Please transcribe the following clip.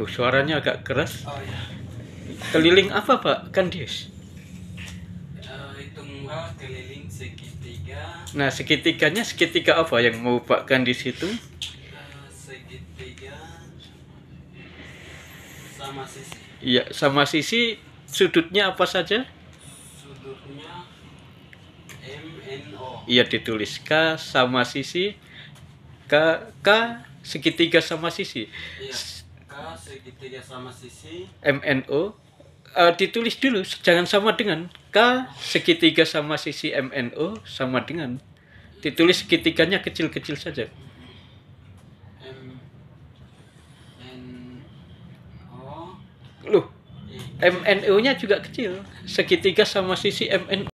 Oh, suaranya agak keras. Oh iya. Keliling apa Pak? Kandis? Uh, eh, keliling segitiga. Nah segitiganya segitiga apa yang mau Pak Kandius itu? Uh, eh, segitiga sama sisi. Iya sama sisi sudutnya apa saja? Sudutnya MNO. Iya ditulis K sama sisi K K segitiga sama sisi. Iya segitiga sama sisi MNO uh, eh, ditulis dulu jangan sama dengan K segitiga sama sisi MNO sama dengan ditulis segitiganya kecil-kecil saja MNO nya juga kecil segitiga sama sisi MNO